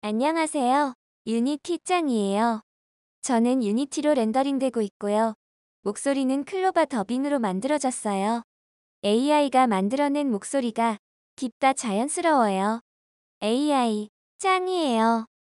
안녕하세요. 유니티 짱이에요. 저는 유니티로 렌더링되고 있고요. 목소리는 클로바 더빙으로 만들어졌어요. AI가 만들어낸 목소리가 깊다 자연스러워요. AI 짱이에요.